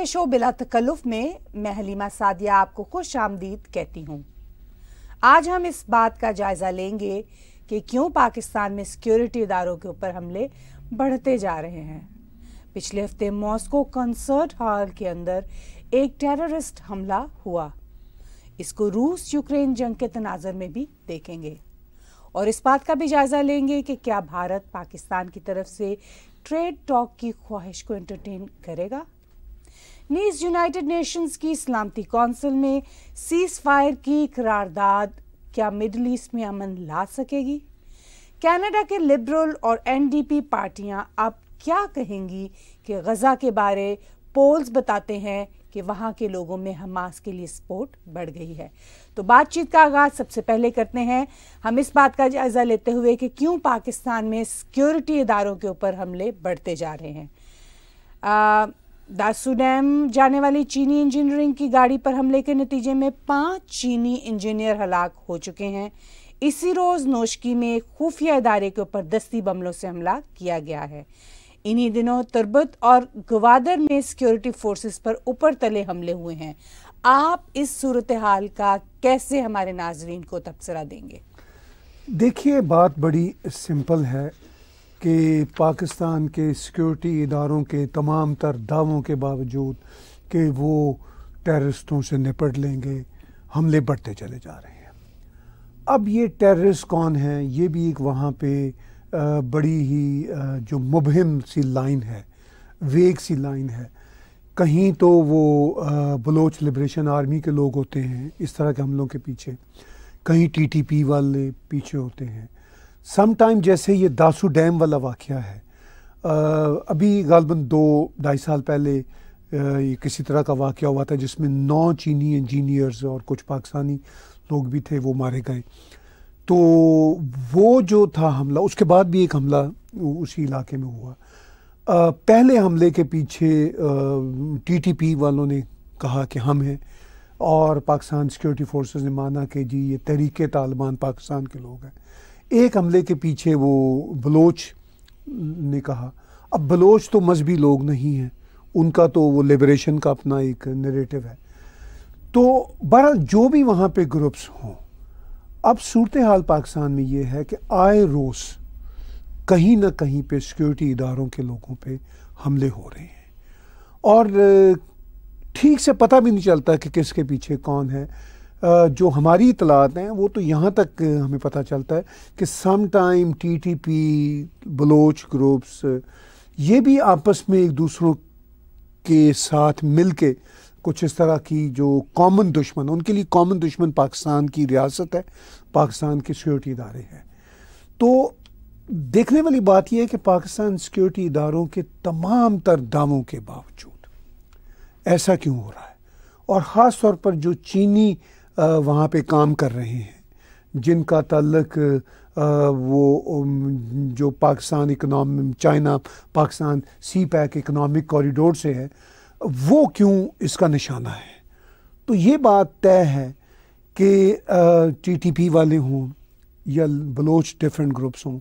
के शो बिला तकल्लुफ में मैं हलीमा सादिया आपको खुश आमदीद कहती हूँ आज हम इस बात का जायज़ा लेंगे कि क्यों पाकिस्तान में सिक्योरिटी इदारों के ऊपर हमले बढ़ते जा रहे हैं पिछले हफ्ते मॉस्को कंसर्ट हॉल के अंदर एक टेररिस्ट हमला हुआ इसको रूस यूक्रेन जंग के तनाजर में भी देखेंगे और इस बात का भी जायज़ा लेंगे कि क्या भारत पाकिस्तान की तरफ से ट्रेड टॉक की ख्वाहिश को एंटरटेन करेगा नीज यूनाइटेड नेशंस की सलामती कौंसिल में सीज फायर की करारदाद क्या मिडल ईस्ट में अमन ला सकेगी कनाडा के लिबरल और एनडीपी पार्टियां अब क्या कहेंगी कि गज़ा के बारे पोल्स बताते हैं कि वहाँ के लोगों में हमास के लिए सपोर्ट बढ़ गई है तो बातचीत का आगाज़ सबसे पहले करते हैं हम इस बात का जायज़ा लेते हुए कि क्यों पाकिस्तान में सिक्योरिटी इदारों के ऊपर हमले बढ़ते जा रहे हैं आ, दासू डैम जाने वाली चीनी इंजीनियरिंग की गाड़ी पर हमले के नतीजे में पांच चीनी इंजीनियर हलाक हो चुके हैं इसी रोज नोशकी में खुफिया इदारे के ऊपर दस्ती बमलों से हमला किया गया है इन्हीं दिनों तुरबत और गवादर में सिक्योरिटी फोर्सेस पर ऊपर तले हमले हुए हैं आप इस सूरत हाल का कैसे हमारे नाजरीन को तबसरा देंगे देखिए बात बड़ी सिंपल है कि पाकिस्तान के सिक्योरिटी इदारों के तमाम तर दावों के बावजूद कि वो टेररिस्टों से निपट लेंगे हमले बढ़ते चले जा रहे हैं अब ये टेररिस्ट कौन हैं ये भी एक वहाँ पे बड़ी ही जो मुबहम सी लाइन है वेग सी लाइन है कहीं तो वो बलोच लिब्रेशन आर्मी के लोग होते हैं इस तरह के हमलों के पीछे कहीं टीटीपी वाले पीछे होते हैं सम टाइम जैसे ये दासू डैम वाला वाक़ है आ, अभी गालबन दो ढाई साल पहले आ, ये किसी तरह का वाक़ हुआ था जिसमें नौ चीनी इंजीनियर्स और कुछ पाकिस्तानी लोग भी थे वो मारे गए तो वो जो था हमला उसके बाद भी एक हमला उसी इलाके में हुआ आ, पहले हमले के पीछे टीटीपी वालों ने कहा कि हम हैं और पाकिस्तान सिक्योरिटी फोर्सेस ने माना कि जी ये तहरीक तालिबान पाकिस्तान के लोग हैं एक हमले के पीछे वो बलोच ने कहा अब बलोच तो मजहबी लोग नहीं हैं उनका तो वो लिबरेशन का अपना एक नरेटिव है तो बहरहाल जो भी वहाँ पे ग्रुप्स हों अब सूरत हाल पाकिस्तान में ये है कि आए रोज़ कहीं ना कहीं पे सिक्योरिटी इदारों के लोगों पे हमले हो रहे हैं और ठीक से पता भी नहीं चलता कि किसके पीछे कौन है जो हमारी इतलात हैं वो तो यहाँ तक हमें पता चलता है कि some time T T P Baloch groups ये भी आपस में एक दूसरों के साथ मिल के कुछ इस तरह की जो कॉमन दुश्मन उनके लिए कॉमन दुश्मन पाकिस्तान की रियासत है पाकिस्तान के सिक्योरिटी इदारे हैं तो देखने वाली बात यह है कि पाकिस्तान सिक्योरिटी इदारों के तमाम तर दावों के बावजूद ऐसा क्यों हो रहा है और ख़ास तौर पर जो चीनी वहाँ पे काम कर रहे हैं जिनका तल्लक वो जो पाकिस्तान इकनॉम China Pakistan CPEC economic corridor से है वो क्यों इसका निशाना है तो ये बात तय है कि टी टी पी वाले हों या बलोच डिफरेंट ग्रुप्स हों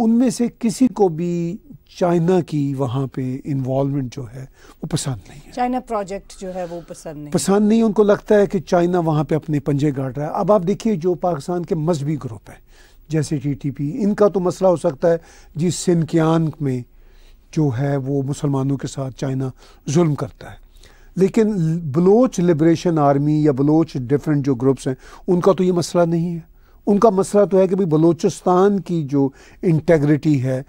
उनमें से किसी को भी चाइना की वहाँ पे इन्वॉल्वमेंट जो है वो पसंद नहीं है चाइना प्रोजेक्ट जो है वो पसंद नहीं पसंद नहीं उनको लगता है कि चाइना वहाँ पे अपने पंजे गाड़ रहा है अब आप देखिए जो पाकिस्तान के मजहबी ग्रुप हैं जैसे टीटीपी इनका तो मसला हो सकता है जिस सिनकियान में जो है वो मुसलमानों के साथ चाइना जुल्म करता है लेकिन बलोच लिब्रेशन आर्मी या बलोच डिफरेंट जो ग्रुप्स हैं उनका तो ये मसला नहीं है उनका मसला तो है कि भाई बलूचिस्तान की जो इंटेग्रिटी है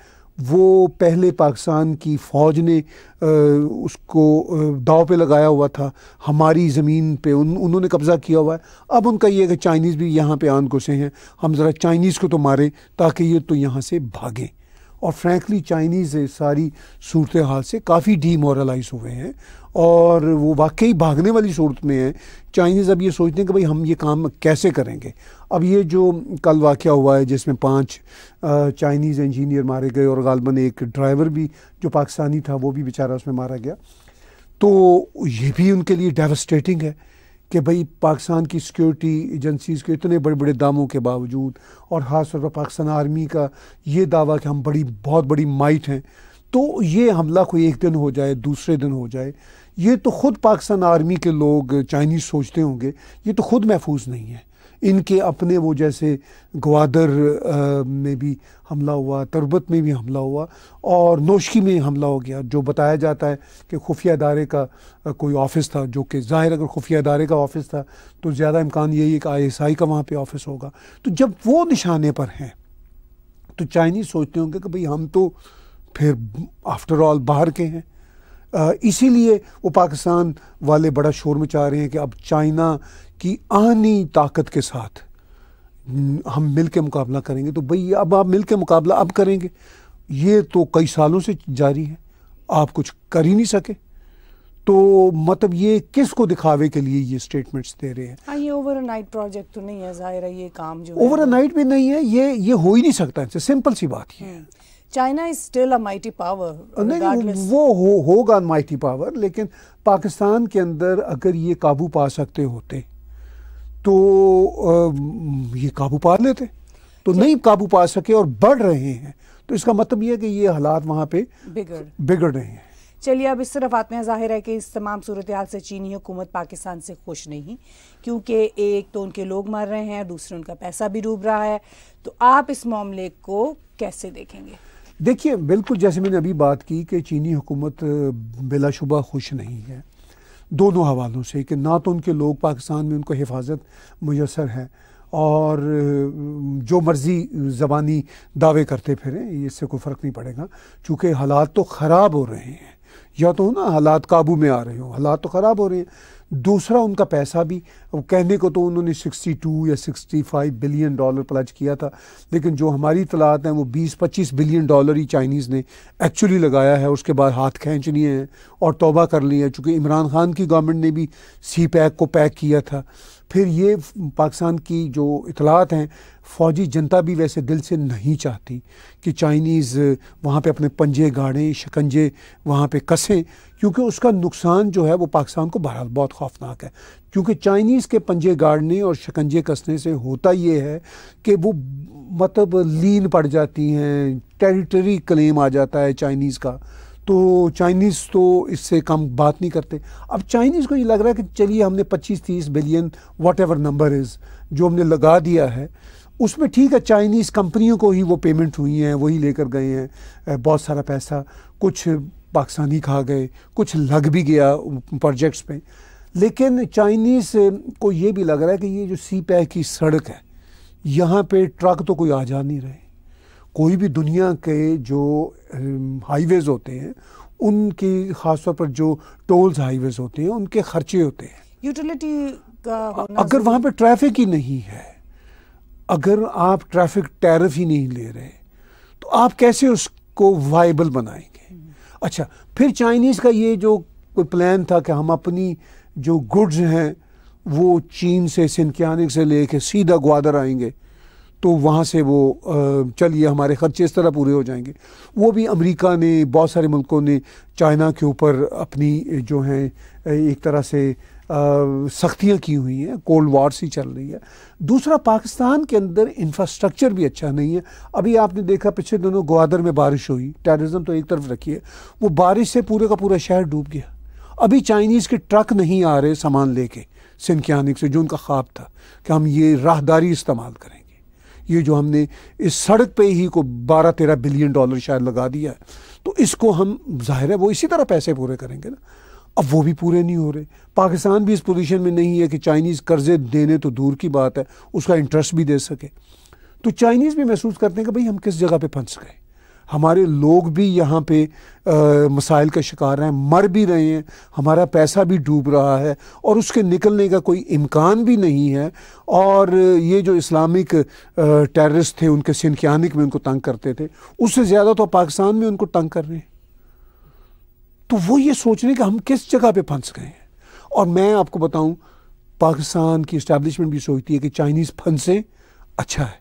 वो पहले पाकिस्तान की फ़ौज ने आ, उसको दाव पे लगाया हुआ था हमारी ज़मीन पे उन उन्होंने कब्ज़ा किया हुआ है अब उनका ये है कि चाइनीज़ भी यहाँ पे आन घुसे हैं हम ज़रा चाइनीज़ को तो मारें ताकि ये तो यहाँ से भागें और फ्रैंकली चाइनीज़ सारी सूरत हाल से काफ़ी डीमोरलाइज हुए हैं और वो वाकई भागने वाली सूरत में है चाइनीज़ अब ये सोचते हैं कि भाई हम ये काम कैसे करेंगे अब ये जो कल वाक़ हुआ है जिसमें पांच चाइनीज़ इंजीनियर मारे गए और गालबन एक ड्राइवर भी जो पाकिस्तानी था वो भी बेचारा उसमें मारा गया तो ये भी उनके लिए डेवस्टेटिंग है कि भाई पाकिस्तान की सिक्योरिटी एजेंसीज़ के इतने बड़े बड़े दामों के बावजूद और ख़ासतौर पर पाकिस्तान आर्मी का ये दावा कि हम बड़ी बहुत बड़ी माइट हैं तो ये हमला कोई एक दिन हो जाए दूसरे दिन हो जाए ये तो ख़ुद पाकिस्तान आर्मी के लोग चाइनीज़ सोचते होंगे ये तो ख़ुद महफूज नहीं है इनके अपने वो जैसे ग्वादर में भी हमला हुआ तरबत में भी हमला हुआ और नोशकी में हमला हो गया जो बताया जाता है कि खुफिया अदारे का कोई ऑफिस था जो कि ज़ाहिर अगर खुफिया अदारे का ऑफिस था तो ज़्यादा इम्कान यही है कि आई का वहाँ पर ऑफिस होगा तो जब वो निशाने पर हैं तो चाइनीज़ सोचते होंगे कि भाई हम तो फिर आफ्टर ऑल बाहर के हैं इसीलिए वो पाकिस्तान वाले बड़ा शोर मचा रहे हैं कि अब चाइना की आनी ताकत के साथ हम मिल के मुकाबला करेंगे तो भई अब आप मिल के मुकाबला अब करेंगे ये तो कई सालों से जारी है आप कुछ कर ही नहीं सके तो मतलब ये किस को दिखावे के लिए ये स्टेटमेंट्स दे रहे हैं आ, हाँ, ये नाइट प्रोजेक्ट तो नहीं है जाहिर है ये काम जो नाइट भी नहीं है ये ये हो ही नहीं सकता इनसे सिंपल सी बात ये है hmm. China is still mighty power नहीं वो हो, होगा माइटी पावर लेकिन पाकिस्तान के अंदर अगर ये काबू पा सकते होते तो आ, ये काबू पा लेते तो नहीं काबू पा सके और बढ़ रहे हैं तो इसका मतलब यह है कि ये हालात वहाँ पे बिगड़ बिगड़ रहे हैं चलिए अब इस तरफ आते हैं जाहिर है कि इस तमाम सूरत हाल से चीनी हुकूमत पाकिस्तान से खुश नहीं क्योंकि एक तो उनके लोग मर रहे हैं दूसरे उनका पैसा भी डूब रहा है तो आप इस मामले को कैसे देखेंगे देखिए बिल्कुल जैसे मैंने अभी बात की कि चीनी हुकूमत बिलाशुबा खुश नहीं है दोनों हवालों से कि ना तो उनके लोग पाकिस्तान में उनको हिफाजत मैसर है और जो मर्ज़ी ज़बानी दावे करते फिरें इससे कोई फ़र्क नहीं पड़ेगा चूँकि हालात तो ख़राब हो रहे हैं या तो ना हालात काबू में आ रहे हो हालात तो ख़राब हो रहे हैं दूसरा उनका पैसा भी कहने को तो उन्होंने 62 या 65 बिलियन डॉलर प्लज किया था लेकिन जो हमारी तलात हैं वो 20-25 बिलियन डॉलर ही चाइनीज़ ने एक्चुअली लगाया है उसके बाद हाथ खींच लिए हैं और तौबा कर लिए हैं चूँकि इमरान खान की गवर्नमेंट ने भी सी पैक को पैक किया था फिर ये पाकिस्तान की जो इतलात हैं फ़ौजी जनता भी वैसे दिल से नहीं चाहती कि चाइनीज़ वहाँ पे अपने पंजे गाड़ें शिकंजे वहाँ पे कसें क्योंकि उसका नुकसान जो है वो पाकिस्तान को बहरहाल बहुत खौफनाक है क्योंकि चाइनीज़ के पंजे गाड़ने और शिकंजे कसने से होता ये है कि वो मतलब लीन पड़ जाती हैं टेरिटरी क्लेम आ जाता है चाइनीज़ का तो चाइनीज़ तो इससे कम बात नहीं करते अब चाइनीज़ को ये लग रहा है कि चलिए हमने 25-30 billion whatever number is जो हमने लगा दिया है उसमें ठीक है चाइनीज़ कंपनियों को ही वो पेमेंट हुई हैं वही लेकर गए हैं बहुत सारा पैसा कुछ पाकिस्तानी खा गए कुछ लग भी गया प्रोजेक्ट्स पे लेकिन चाइनीज़ को ये भी लग रहा है कि ये जो सी पैक की सड़क है यहाँ पे ट्रक तो कोई आ जा नहीं रहे कोई भी दुनिया के जो हाईवेज़ होते हैं उनकी ख़ासतौर पर जो टोल्स हाईवेज़ होते हैं उनके खर्चे होते हैं यूटिलिटी का अगर वहाँ पर ट्रैफिक ही नहीं है अगर आप ट्रैफिक टैरिफ ही नहीं ले रहे तो आप कैसे उसको वाइबल बनाएंगे अच्छा फिर चाइनीज़ का ये जो कोई प्लान था कि हम अपनी जो गुड्स हैं वो चीन से सिंकियानिक से लेके सीधा ग्वादर आएंगे तो वहाँ से वो चलिए हमारे ख़र्चे इस तरह पूरे हो जाएंगे वो भी अमेरिका ने बहुत सारे मुल्कों ने चाइना के ऊपर अपनी जो हैं एक तरह से सख्तियाँ की हुई हैं कोल्ड वार सी चल रही है दूसरा पाकिस्तान के अंदर इंफ्रास्ट्रक्चर भी अच्छा नहीं है अभी आपने देखा पिछले दिनों ग्वादर में बारिश हुई टेररिज्म तो एक तरफ रखी है वो बारिश से पूरे का पूरा शहर डूब गया अभी चाइनीज़ के ट्रक नहीं आ रहे सामान लेके सिंकियानिक से जो उनका ख्वाब था कि हम ये राहदारी इस्तेमाल करें ये जो हमने इस सड़क पे ही को बारह तेरह बिलियन डॉलर शायद लगा दिया है तो इसको हम जाहिर है वो इसी तरह पैसे पूरे करेंगे ना अब वो भी पूरे नहीं हो रहे पाकिस्तान भी इस पोजीशन में नहीं है कि चाइनीज़ कर्ज़े देने तो दूर की बात है उसका इंटरेस्ट भी दे सके तो चाइनीज़ भी महसूस करते हैं कि भाई हम किस जगह पर फंस गए हमारे लोग भी यहाँ पे मसाइल का शिकार हैं मर भी रहे हैं हमारा पैसा भी डूब रहा है और उसके निकलने का कोई इम्कान भी नहीं है और ये जो इस्लामिक टेररिस्ट थे उनके सिनकियानिक में उनको तंग करते थे उससे ज़्यादा तो पाकिस्तान में उनको तंग कर रहे हैं तो वो ये सोच रहे कि हम किस जगह पर फंस गए हैं और मैं आपको बताऊँ पाकिस्तान की इस्टेब्लिशमेंट भी सोचती है कि चाइनीज़ फंसे अच्छा है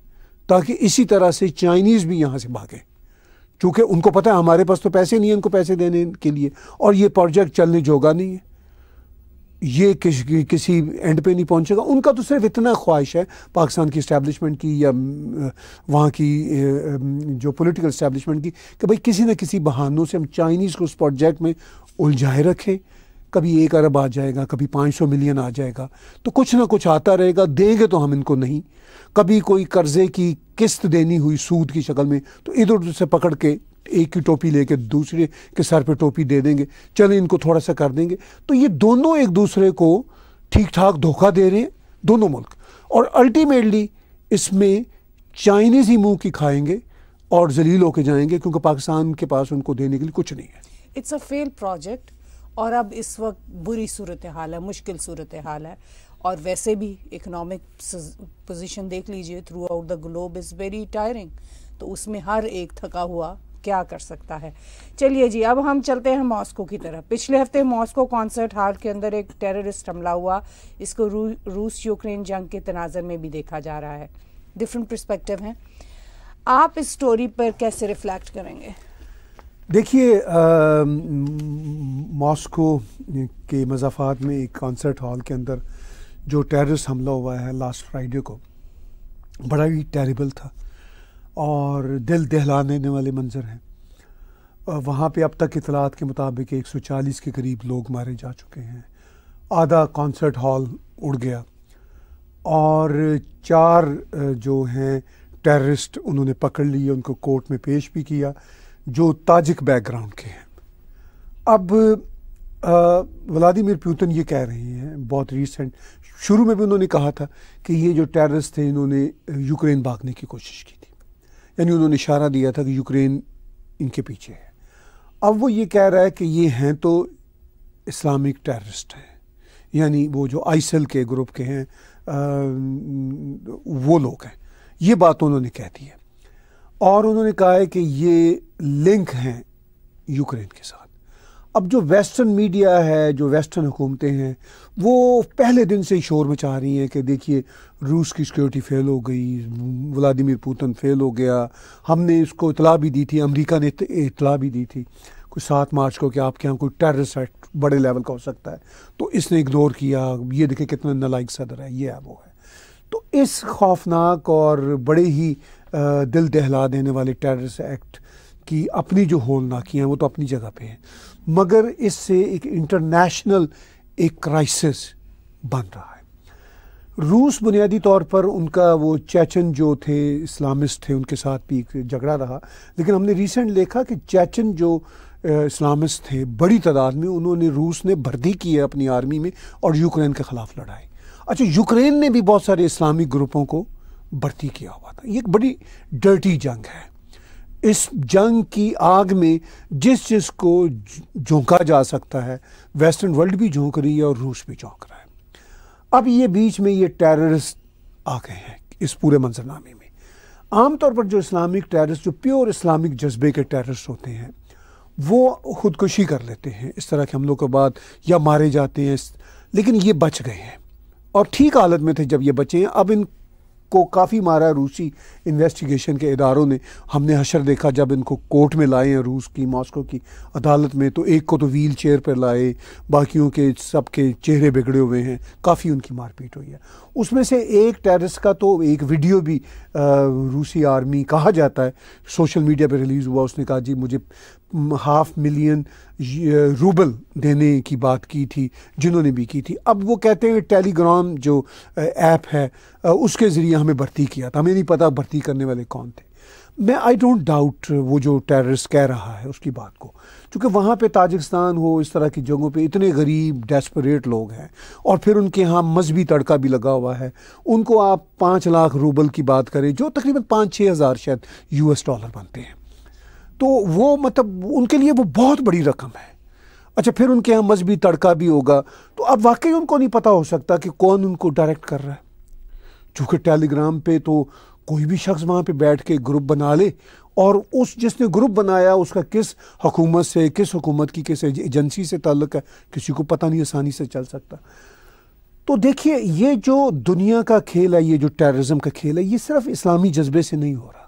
ताकि इसी तरह से चाइनीज़ भी यहाँ से भागें चूँकि उनको पता है हमारे पास तो पैसे नहीं है उनको पैसे देने के लिए और ये प्रोजेक्ट चलने जोगा नहीं है ये किस, किसी एंड पे नहीं पहुंचेगा उनका तो सिर्फ इतना ख्वाहिश है पाकिस्तान की इस्टेबलिशमेंट की या वहाँ की जो पॉलिटिकल इस्टेबलिशमेंट की कि भाई किसी न किसी बहानों से हम चाइनीज़ को उस प्रोजेक्ट में उलझाए रखें कभी एक अरब आ जाएगा कभी 500 मिलियन आ जाएगा तो कुछ ना कुछ आता रहेगा देंगे तो हम इनको नहीं कभी कोई कर्ज़े की किस्त देनी हुई सूद की शक्ल में तो इधर उधर से पकड़ के एक की टोपी लेके दूसरे के सर पे टोपी दे देंगे चले इनको थोड़ा सा कर देंगे तो ये दोनों एक दूसरे को ठीक ठाक धोखा दे रहे हैं दोनों मुल्क और अल्टीमेटली इसमें चाइनीज़ ही मुंह की खाएंगे और जलील होके जाएंगे क्योंकि पाकिस्तान के पास उनको देने के लिए कुछ नहीं है इट्स अ फेल प्रोजेक्ट और अब इस वक्त बुरी सूरत हाल है मुश्किल सूरत हाल है और वैसे भी इकनॉमिक पोजीशन देख लीजिए throughout the globe is very tiring तो उसमें हर एक थका हुआ क्या कर सकता है चलिए जी अब हम चलते हैं मॉस्को की तरफ पिछले हफ्ते मॉस्को कॉन्सर्ट हॉल के अंदर एक टेररिस्ट हमला हुआ इसको रू, रूस यूक्रेन जंग के तनाजर में भी देखा जा रहा है डिफरेंट परस्पेक्टिव हैं आप इस स्टोरी पर कैसे रिफ्लेक्ट करेंगे देखिए मॉस्को के मजाफात में एक कॉन्सर्ट हॉल के अंदर जो टेररिस्ट हमला हुआ है लास्ट फ्राइडे को बड़ा ही टेरिबल था और दिल दहलाने वाले मंजर हैं वहाँ पे अब तक इतलात के मुताबिक 140 के करीब लोग मारे जा चुके हैं आधा कॉन्सर्ट हॉल उड़ गया और चार जो हैं टेररिस्ट उन्होंने पकड़ लिए उनको कोर्ट में पेश भी किया जो ताजिक बैकग्राउंड के हैं अब व्लादिमिर प्यूतन ये कह रहे हैं बहुत रिसेंट शुरू में भी उन्होंने कहा था कि ये जो टेररिस्ट थे इन्होंने यूक्रेन भागने की कोशिश की थी यानी उन्होंने इशारा दिया था कि यूक्रेन इनके पीछे है अब वो ये कह रहा है कि ये हैं तो इस्लामिक टेररिस्ट हैं यानी वो जो आईसल के ग्रुप के हैं आ, वो लोग हैं ये बात उन्होंने कह दी है और उन्होंने कहा है कि ये लिंक हैं यूक्रेन के साथ अब जो वेस्टर्न मीडिया है जो वेस्टर्न हुकूमतें हैं वो पहले दिन से ही शोर मचा रही हैं कि देखिए रूस की सिक्योरिटी फेल हो गई व्लादिमिर पुतिन फेल हो गया हमने इसको इतला भी दी थी अमेरिका ने इतला भी दी थी कुछ सात मार्च को कि आपके यहाँ कोई टेररिस्ट एक्ट बड़े लेवल का हो सकता है तो इसने इग्नोर किया ये देखे कितना नलायक सदर है ये है वो है तो इस खौफनाक और बड़े ही दिल दहला देने वाले टेररिस्ट एक्ट की अपनी जो होलनाकियाँ हैं वो तो अपनी जगह पे हैं मगर इससे एक इंटरनेशनल एक क्राइसिस बन रहा है रूस बुनियादी तौर पर उनका वो चैचन जो थे इस्लामिस्ट थे उनके साथ भी झगड़ा रहा लेकिन हमने रिसेंट देखा कि चैचन जो इस्लामिस्ट थे बड़ी तादाद में उन्होंने रूस ने भर्ती की है अपनी आर्मी में और यूक्रेन के ख़िलाफ़ लड़ाई अच्छा यूक्रेन ने भी बहुत सारे इस्लामी ग्रुपों को भर्ती किया हुआ था ये एक बड़ी डर्टी जंग है इस जंग की आग में जिस जिस को झोंका जा सकता है वेस्टर्न वर्ल्ड भी झोंक रही है और रूस भी झोंक रहा है अब ये बीच में ये टेररिस्ट आ गए हैं इस पूरे मंजरनामे में आमतौर पर जो इस्लामिक टेररिस्ट जो प्योर इस्लामिक जज्बे के टेररिस्ट होते हैं वो खुदकुशी कर लेते हैं इस तरह के हमलों के बाद या मारे जाते हैं लेकिन ये बच गए हैं और ठीक हालत में थे जब ये बचे हैं अब इन को काफ़ी मारा रूसी इन्वेस्टिगेशन के इदारों ने हमने हशर देखा जब इनको कोर्ट में लाए हैं रूस की मॉस्को की अदालत में तो एक को तो व्हील चेयर पर लाए बाकियों के सब के चेहरे बिगड़े हुए हैं काफ़ी उनकी मारपीट हुई है उसमें से एक टेरिस का तो एक वीडियो भी आ, रूसी आर्मी कहा जाता है सोशल मीडिया पर रिलीज़ हुआ उसने कहा जी मुझे हाफ मिलियन रूबल देने की बात की थी जिन्होंने भी की थी अब वो कहते हैं टेलीग्राम जो ऐप uh, है uh, उसके ज़रिए हमें भर्ती किया था हमें नहीं पता भर्ती करने वाले कौन थे मैं आई डोंट डाउट वो जो टेररिस्ट कह रहा है उसकी बात को क्योंकि वहाँ पे ताजिकस्तान हो इस तरह की जगहों पे इतने गरीब डेस्परेट लोग हैं और फिर उनके यहाँ मजहबी तड़का भी लगा हुआ है उनको आप पाँच लाख रूबल की बात करें जो तकरीबन पाँच छः हज़ार शायद यू डॉलर बनते हैं तो वो मतलब उनके लिए वो बहुत बड़ी रकम है अच्छा फिर उनके यहाँ मजहबी तड़का भी होगा तो अब वाकई उनको नहीं पता हो सकता कि कौन उनको डायरेक्ट कर रहा है चूँकि टेलीग्राम पे तो कोई भी शख्स वहाँ पे बैठ के ग्रुप बना ले और उस जिसने ग्रुप बनाया उसका किस हकूमत से किस हुकूमत की किस एजेंसी से ताल्लुक़ है किसी को पता नहीं आसानी से चल सकता तो देखिए ये जो दुनिया का खेल है ये जो टेररिज्म का खेल है ये सिर्फ इस्लामी जज्बे से नहीं हो रहा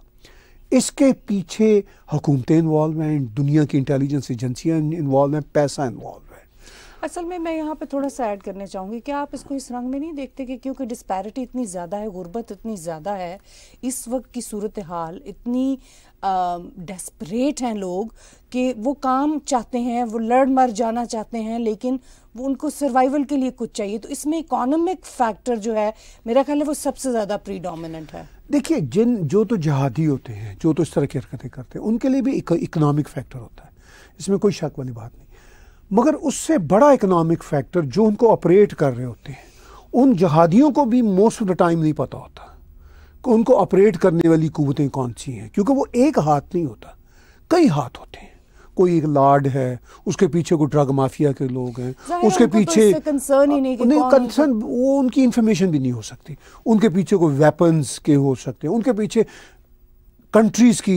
इसके पीछे हुकूमतें इन्वॉल्व हैं दुनिया की इंटेलिजेंस एजेंसियाँ इन्वॉल्व हैं पैसा इन्वॉल्व है असल में मैं यहाँ पे थोड़ा सा ऐड करना चाहूँगी कि आप इसको इस रंग में नहीं देखते कि क्योंकि डिस्पैरिटी इतनी ज़्यादा है गुर्बत इतनी ज़्यादा है इस वक्त की सूरत हाल इतनी डेस्परेट हैं लोग कि वो काम चाहते हैं वो लड़ मर जाना चाहते हैं लेकिन वो उनको सर्वाइवल के लिए कुछ चाहिए तो इसमें इकोनॉमिक फैक्टर जो है मेरा ख्याल है वो सबसे ज़्यादा प्रीडोमिनेंट है देखिए जिन जो तो जहादी होते हैं जो तो इस तरह की हरकतें करते हैं उनके लिए भी एक इकोनॉमिक फैक्टर होता है इसमें कोई शक वाली बात नहीं मगर उससे बड़ा इकोनॉमिक फैक्टर जो उनको ऑपरेट कर रहे होते हैं उन जहादियों को भी मोस्ट ऑफ द टाइम नहीं पता होता कि उनको ऑपरेट करने वाली कुवतें कौन सी हैं क्योंकि वो एक हाथ नहीं होता कई हाथ होते हैं कोई एक लाड है उसके पीछे कोई ड्रग माफिया के लोग हैं उसके तो पीछे कंसर्न ही नहीं कंसर्न वो उनकी इंफॉर्मेशन भी नहीं हो सकती उनके पीछे कोई वेपन्स के हो सकते हैं उनके पीछे कंट्रीज़ की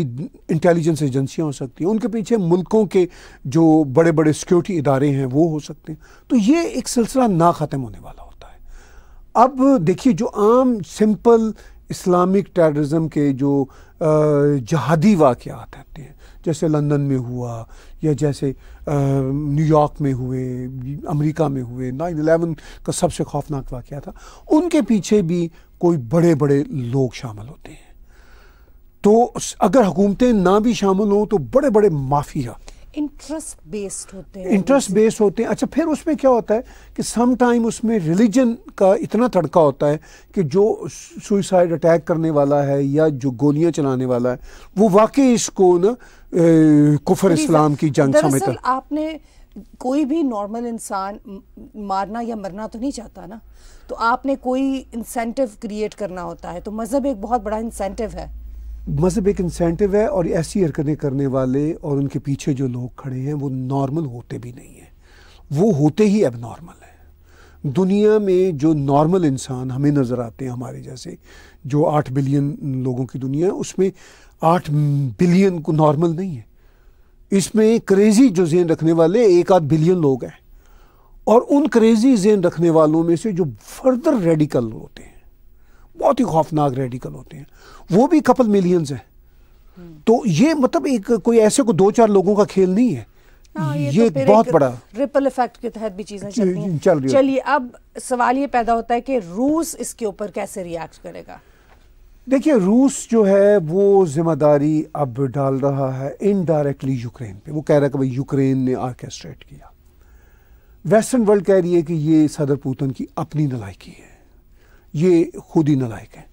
इंटेलिजेंस एजेंसियां हो सकती हैं उनके पीछे मुल्कों के जो बड़े बड़े सिक्योरिटी इदारे हैं वो हो सकते हैं तो ये एक सिलसिला ना ख़त्म होने वाला होता है अब देखिए जो आम सिंपल इस्लामिक टेररिज्म के जो जहादी वाक़ात रहते हैं जैसे लंदन में हुआ या जैसे न्यूयॉर्क में हुए अमेरिका में हुए नाइन अलेवन का सबसे खौफनाक वाक़ था उनके पीछे भी कोई बड़े बड़े लोग शामिल होते हैं तो अगर हुकूमतें ना भी शामिल हों तो बड़े बड़े माफिया इंटरेस्ट बेस्ड होते हैं इंटरेस्ट बेस्ड होते हैं अच्छा फिर उसमें क्या होता है कि सम टाइम उसमें रिलीजन का इतना तड़का होता है कि जो सुइसाइड अटैक करने वाला है या जो गोलियां चलाने वाला है वो वाकई इसको ना कुफर इस्लाम की जंग समझता आपने कोई भी नॉर्मल इंसान मारना या मरना तो नहीं चाहता ना तो आपने कोई इंसेंटिव क्रिएट करना होता है तो मज़हब एक बहुत बड़ा इंसेंटिव है मज़हब एक इंसेंटिव है और ऐसी हरकतें करने वाले और उनके पीछे जो लोग खड़े हैं वो नॉर्मल होते भी नहीं है वो होते ही अब नॉर्मल है दुनिया में जो नॉर्मल इंसान हमें नज़र आते हैं हमारे जैसे जो आठ बिलियन लोगों की दुनिया है उसमें आठ बिलियन को नॉर्मल नहीं है इसमें क्रेज़ी जो जेन रखने वाले एक आध बिलियन लोग हैं और उन क्रेज़ी जेन रखने वालों में से जो फर्दर रेडिकल होते हैं बहुत ही खौफनाक रेडिकल होते हैं वो भी कपल मिलियंस हैं तो ये मतलब एक कोई ऐसे को दो चार लोगों का खेल नहीं है ये, हाँ, ये तो बहुत बड़ा रिपल इफेक्ट के तहत भी चीजें चल रही हैं चलिए अब सवाल ये पैदा होता है कि रूस इसके ऊपर कैसे रिएक्ट करेगा देखिए रूस जो है वो जिम्मेदारी अब डाल रहा है इनडायरेक्टली यूक्रेन पे वो कह रहा है कि भाई यूक्रेन ने आर्केस्ट्रेट किया वेस्टर्न वर्ल्ड कह रही है कि ये सदर पुतिन की अपनी नलायकी है ये खुद ही नलायक है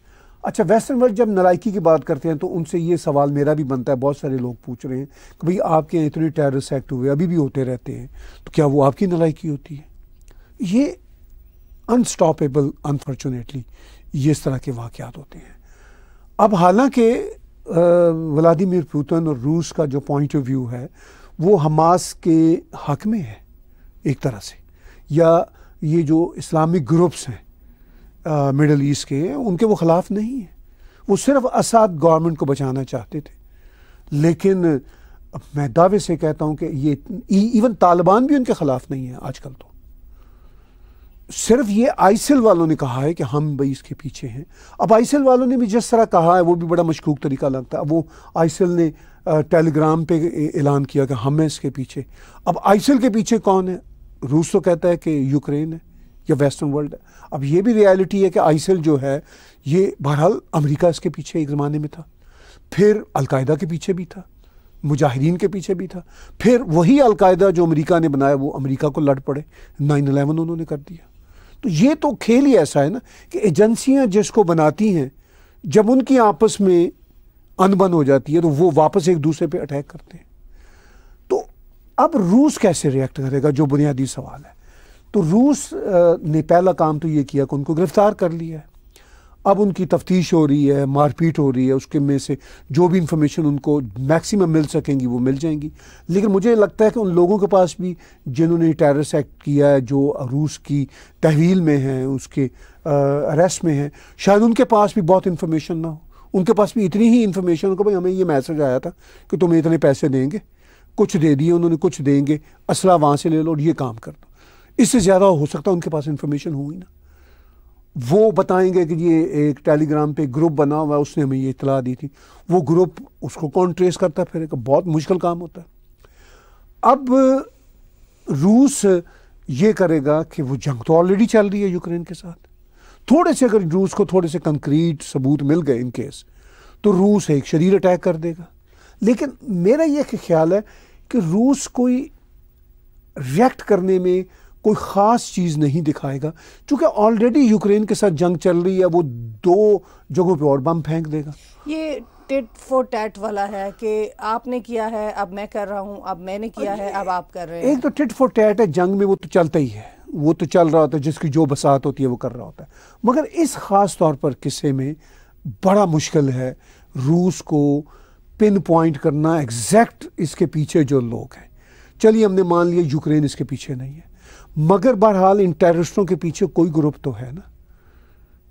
अच्छा वेस्टर्न वर्ल्ड जब नलायकी की बात करते हैं तो उनसे ये सवाल मेरा भी बनता है बहुत सारे लोग पूछ रहे हैं कि भाई आपके यहाँ इतने टेररिस्ट एक्ट हुए अभी भी होते रहते हैं तो क्या वो आपकी नलायकी होती है ये अनस्टॉपेबल अनफॉर्चुनेटली ये इस तरह के वाक़ होते हैं अब हालांकि व्लादिमिर पुतिन और रूस का जो पॉइंट ऑफ व्यू है वो हमास के हक में है एक तरह से या ये जो इस्लामिक ग्रुप्स हैं मिडल ईस्ट के उनके वो ख़िलाफ़ नहीं है वो सिर्फ असाद गवर्नमेंट को बचाना चाहते थे लेकिन मैं दावे से कहता हूँ कि ये इवन e, तालिबान भी उनके ख़िलाफ़ नहीं है आजकल तो सिर्फ ये आईसिल वालों ने कहा है कि हम भाई इसके पीछे हैं अब आईसिल वालों ने भी जिस तरह कहा है वो भी बड़ा मशकूक तरीका लगता है वो आईसिल ने टेलीग्राम पे ऐलान किया कि हम हैं इसके पीछे अब आईसिल के पीछे कौन है रूस तो कहता है कि यूक्रेन है या वेस्टर्न वर्ल्ड है अब ये भी रियलिटी है कि आईसिल जो है ये बहरहाल अमरीका इसके पीछे एक ज़माने में था फिर अलकायदा के पीछे भी था मुजाहिदीन के पीछे भी था फिर वही अलकायदा जो अमेरिका ने बनाया वो अमेरिका को लड़ पड़े नाइन अलेवन उन्होंने कर दिया तो ये तो खेल ही ऐसा है ना कि एजेंसियां जिसको बनाती हैं जब उनकी आपस में अनबन हो जाती है तो वो वापस एक दूसरे पे अटैक करते हैं तो अब रूस कैसे रिएक्ट करेगा जो बुनियादी सवाल है तो रूस ने पहला काम तो ये किया कि उनको गिरफ्तार कर लिया है अब उनकी तफ्तीश हो रही है मारपीट हो रही है उसके में से जो भी इंफॉर्मेशन उनको मैक्सिमम मिल सकेंगी वो मिल जाएंगी लेकिन मुझे लगता है कि उन लोगों के पास भी जिन्होंने टेररिस्ट एक्ट किया है जो रूस की तहवील में हैं उसके अरेस्ट में हैं शायद उनके पास भी बहुत इन्फॉर्मेशन ना हो उनके पास भी इतनी ही इन्फॉर्मेशन हो भाई हमें ये मैसेज आया था कि तुम्हें इतने पैसे देंगे कुछ दे दिए उन्होंने कुछ देंगे असला वहाँ से ले लो और ये काम कर दो इससे ज़्यादा हो सकता है उनके पास इन्फॉर्मेशन हो ही ना वो बताएंगे कि ये एक टेलीग्राम पे ग्रुप बना हुआ है उसने हमें ये इतला दी थी वो ग्रुप उसको कौन ट्रेस करता फिर एक बहुत मुश्किल काम होता है अब रूस ये करेगा कि वो जंग तो ऑलरेडी चल रही है यूक्रेन के साथ थोड़े से अगर रूस को थोड़े से कंक्रीट सबूत मिल गए इन केस तो रूस एक शरीर अटैक कर देगा लेकिन मेरा ये ख्याल है कि रूस कोई रिएक्ट करने में कोई ख़ास चीज़ नहीं दिखाएगा क्योंकि ऑलरेडी यूक्रेन के साथ जंग चल रही है वो दो जगहों पे और बम फेंक देगा ये टेट फॉर टैट वाला है कि आपने किया है अब मैं कर रहा हूँ अब मैंने किया है अब आप कर रहे हैं एक तो टिट फॉर टैट है जंग में वो तो चलता ही है वो तो चल रहा होता है जिसकी जो बसात होती है वो कर रहा होता है मगर इस ख़ास तौर पर किस्से में बड़ा मुश्किल है रूस को पिन पॉइंट करना एग्जैक्ट इसके पीछे जो लोग हैं चलिए हमने मान लिया यूक्रेन इसके पीछे नहीं है मगर बहरहाल इन टेररिस्टों के पीछे कोई ग्रुप तो है ना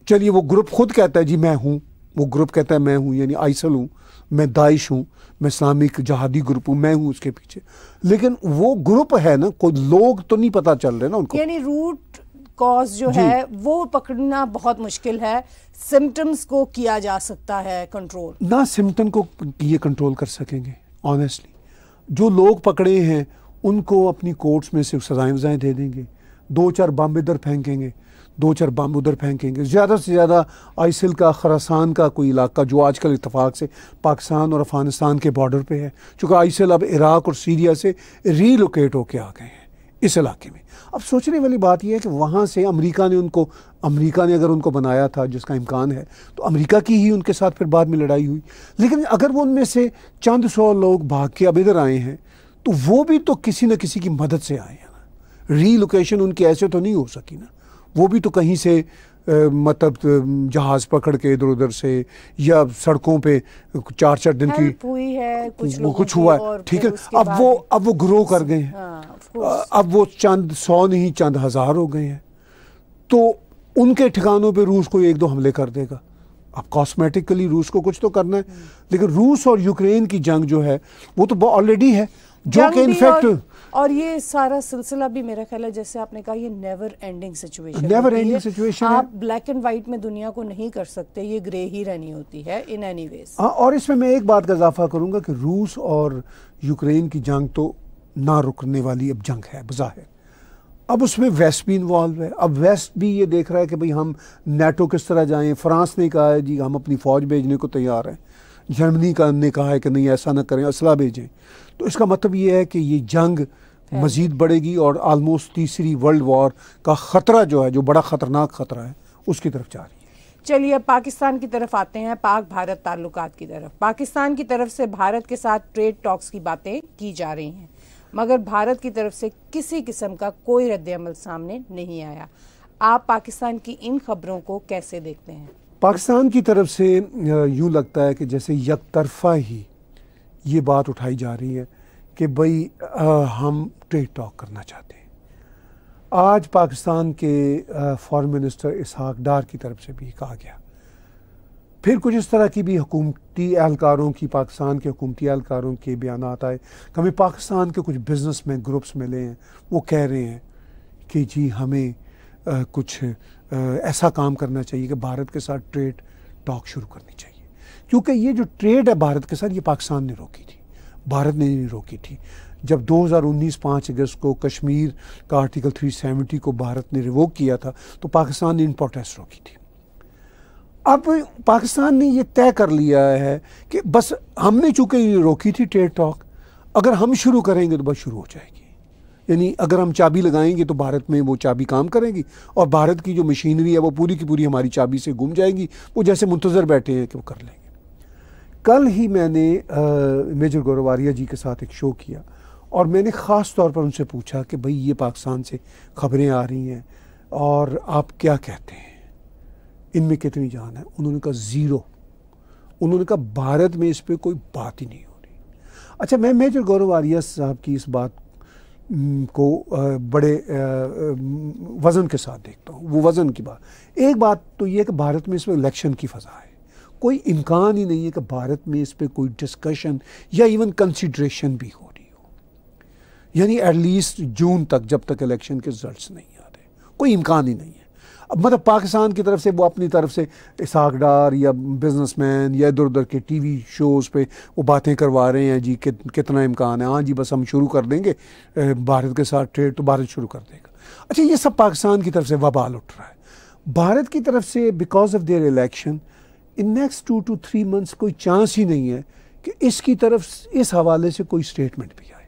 चलिए वो ग्रुप खुद कहता है जी मैं हूँ वो ग्रुप कहता है मैं हूँ यानी आइसल हूँ मैं दाइश हूँ मैं इस्लामिक जहादी ग्रुप हूँ मैं हूँ उसके पीछे लेकिन वो ग्रुप है ना कोई लोग तो नहीं पता चल रहे ना उनको यानी रूट कॉज जो है वो पकड़ना बहुत मुश्किल है सिम्टम्स को किया जा सकता है कंट्रोल ना सिम्टम को ये कंट्रोल कर सकेंगे ऑनेस्टली जो लोग पकड़े हैं उनको अपनी कोर्ट्स में से सजाएं वजाएँ दे देंगे दो चार बम इधर फेंकेंगे दो चार बम उधर फेंकेंगे ज़्यादा से ज़्यादा आइसिल का खरासान का कोई इलाका जो आज कल इतफाक़ से पाकिस्तान और अफ़गानिस्तान के बॉर्डर पे है चूँकि आइसिल अब इराक़ और सीरिया से रीलोकेट होके आ गए हैं इस इलाके में अब सोचने वाली बात यह है कि वहाँ से अमरीका ने उनको अमरीका ने अगर उनको बनाया था जिसका इम्कान है तो अमरीका की ही उनके साथ फिर बाद में लड़ाई हुई लेकिन अगर वो उनमें से चंद सौ लोग भाग के अब इधर आए हैं तो वो भी तो किसी न किसी की मदद से आए हैं ना रीलोकेशन उनकी ऐसे तो नहीं हो सकी ना वो भी तो कहीं से मतलब जहाज पकड़ के इधर उधर से या सड़कों पे चार चार दिन की हुई है कुछ वो कुछ हुआ है ठीक है अब वो अब वो ग्रो कर गए हैं हाँ, अब वो चंद सौ नहीं चंद हज़ार हो गए हैं तो उनके ठिकानों पे रूस को एक दो हमले कर देगा अब कॉस्मेटिकली रूस को कुछ तो करना है हम्म। लेकिन रूस और यूक्रेन की जंग जो है वो तो ऑलरेडी है जो कि इनफैक्ट और ये सारा सिलसिला भी मेरा ख्याल है जैसे आपने कहा ये never ending situation never ending situation आप ब्लैक एंड वाइट में दुनिया को नहीं कर सकते ये ग्रे ही रहनी होती है इन एनी वेज और इसमें मैं एक बात का इजाफा करूंगा कि रूस और यूक्रेन की जंग तो ना रुकने वाली अब जंग है बज़ाहिर अब उसमें वेस्ट भी इन्वॉल्व है अब वेस्ट भी ये देख रहा है कि भाई हम नेटो किस तरह जाएं फ्रांस ने कहा है जी हम अपनी फ़ौज भेजने को तैयार हैं जर्मनी का ने कहा है कि नहीं ऐसा ना करें असला भेजें तो इसका मतलब ये है कि ये जंग मज़ीद बढ़ेगी और आलमोस्ट तीसरी वर्ल्ड वॉर का ख़तरा जो है जो बड़ा ख़तरनाक ख़तरा है उसकी तरफ जा रही है चलिए अब पाकिस्तान की तरफ आते हैं पाक भारत ताल्लुक की तरफ पाकिस्तान की तरफ से भारत के साथ ट्रेड टॉक्स की बातें की जा रही हैं मगर भारत की तरफ से किसी किस्म का कोई रद्द अमल सामने नहीं आया आप पाकिस्तान की इन खबरों को कैसे देखते हैं पाकिस्तान की तरफ से यूँ लगता है कि जैसे यक तरफा ही ये बात उठाई जा रही है कि भई हम ट्रेड टॉक करना चाहते हैं आज पाकिस्तान के फॉरेन मिनिस्टर इसहाक डार की तरफ से भी कहा गया फिर कुछ इस तरह की भी हुकूमती एहलकारों की पाकिस्तान के हुकूमती एहलकारों के बयान आए हमें पाकिस्तान के कुछ बिजनेस में ग्रुप्स मिले हैं वो कह रहे हैं कि जी हमें आ, कुछ ऐसा काम करना चाहिए कि भारत के साथ ट्रेड टॉक शुरू करनी चाहिए क्योंकि ये जो ट्रेड है भारत के साथ ये पाकिस्तान ने रोकी थी भारत ने नहीं रोकी थी जब 2019 हज़ार अगस्त को कश्मीर का आर्टिकल 370 को भारत ने रिवोक किया था तो पाकिस्तान ने इन प्रोटेस्ट रोकी थी अब पाकिस्तान ने ये तय कर लिया है कि बस हमने चूंकि रोकी थी ट्रेड टॉक अगर हम शुरू करेंगे तो बस शुरू हो जाएगी यानी अगर हम चाबी लगाएंगे तो भारत में वो चाबी काम करेगी और भारत की जो मशीनरी है वो पूरी की पूरी हमारी चाबी से घूम जाएगी वो जैसे मुंतज़र बैठे हैं कि वो कर लेंगे कल ही मैंने आ, मेजर गौरवारिया जी के साथ एक शो किया और मैंने ख़ास तौर पर उनसे पूछा कि भाई ये पाकिस्तान से खबरें आ रही हैं और आप क्या कहते हैं इनमें कितनी जान है उन्होंने कहा ज़ीरो उन्होंने कहा भारत में इस पर कोई बात ही नहीं हो रही अच्छा मैं मेजर गौरव आर्या साहब की इस बात को बड़े वज़न के साथ देखता हूँ वो वज़न की बात एक बात तो ये कि भारत में इसमें इलेक्शन की फ़जा है कोई इम्कान ही नहीं है कि भारत में इस पर कोई डिस्कशन या इवन कंसिड्रेशन भी हो रही हो यानी एटलीस्ट जून तक जब तक इलेक्शन के रिजल्ट नहीं आते कोई इम्कान ही नहीं है मतलब पाकिस्तान की तरफ से वो अपनी तरफ से इसहाक डार या बिजनेसमैन या इधर उधर के टीवी शोज़ पे वो बातें करवा रहे हैं जी कि, कितना इम्कान है हाँ जी बस हम शुरू कर देंगे भारत के साथ ट्रेड तो भारत शुरू कर देगा अच्छा ये सब पाकिस्तान की तरफ से वबाल उठ रहा है भारत की तरफ से because of their election in next two two three months कोई चांस ही नहीं है कि इसकी तरफ इस हवाले से कोई स्टेटमेंट भी आए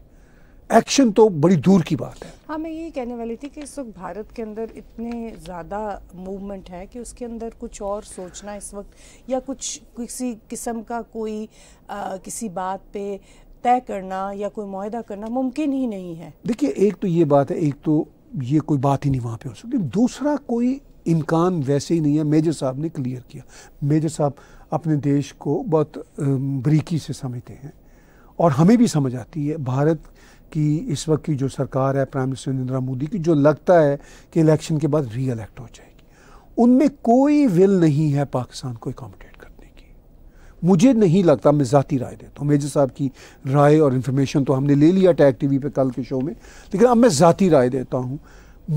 एक्शन तो बड़ी दूर की बात है हाँ मैं यही कहने वाली थी कि इस वक्त भारत के अंदर इतने ज़्यादा मूवमेंट है कि उसके अंदर कुछ और सोचना इस वक्त या कुछ किसी किस्म का कोई आ, किसी बात पे तय करना या कोई माहदा करना मुमकिन ही नहीं है देखिए एक तो ये बात है एक तो ये कोई बात ही नहीं वहाँ पे हो सकती दूसरा कोई इम्कान वैसे ही नहीं है मेजर साहब ने क्लियर किया मेजर साहब अपने देश को बहुत बरीकी से समझते हैं और हमें भी समझ आती है भारत कि इस वक्त की जो सरकार है प्राइम मिनिस्टर नरेंद्र मोदी की जो लगता है कि इलेक्शन के बाद री इलेक्ट हो जाएगी उनमें कोई विल नहीं है पाकिस्तान को एकोमोडेट करने की मुझे नहीं लगता मैं ज़ाती राय देता हूँ मेजर साहब की राय और इन्फॉर्मेशन तो हमने ले लिया टैग वी पर कल के शो में लेकिन अब मैं ज़ाती राय देता हूँ